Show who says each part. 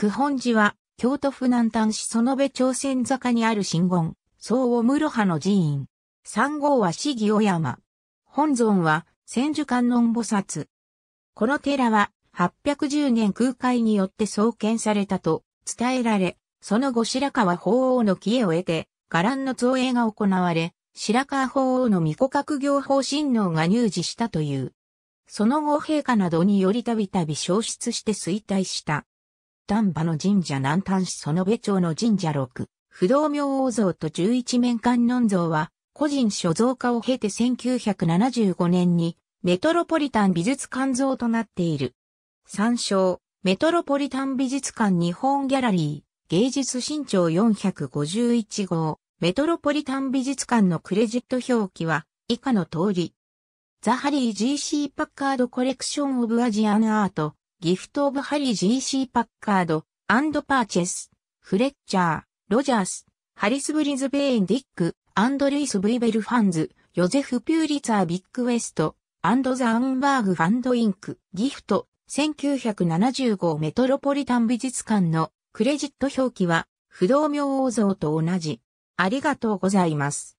Speaker 1: 九本寺は、京都府南端市園部朝鮮
Speaker 2: 坂にある神言、総を室派の寺院。三号は市議小山。本尊は、千手観音菩薩。この寺は、810年空海によって創建されたと伝えられ、その後白河法皇の帰依を得て、伽藍の造営が行われ、白河法皇の御子閣行法神王が入寺したという。その後陛下などによりたびたび消失して衰退した。丹波の神社南丹市園部町の神社6、不動明王像と十一面観音像は、個人所蔵化を経て1975年に、メトロポリタン美術館像となっている。参照、メトロポリタン美術館日本ギャラリー、芸術新潮451号、メトロポリタン美術館のクレジット表記は、以下の通り。ザハリー GC パッカードコレクションオブアジアンアート、ギフト・オブ・ハリー・ G.C. パッカード、アンド・パーチェス、フレッチャー、ロジャース、ハリス・ブリズベイン・ディック、アンド・ルイス・ブイベル・ファンズ、ヨゼフ・ピューリツァー・ビッグ・ウェスト、アンド・ザ・アンバーグ・ファンド・インク、ギフト、1975メトロポリタン美術館のクレジット表記は、不動明王像と同
Speaker 1: じ。ありがとうございます。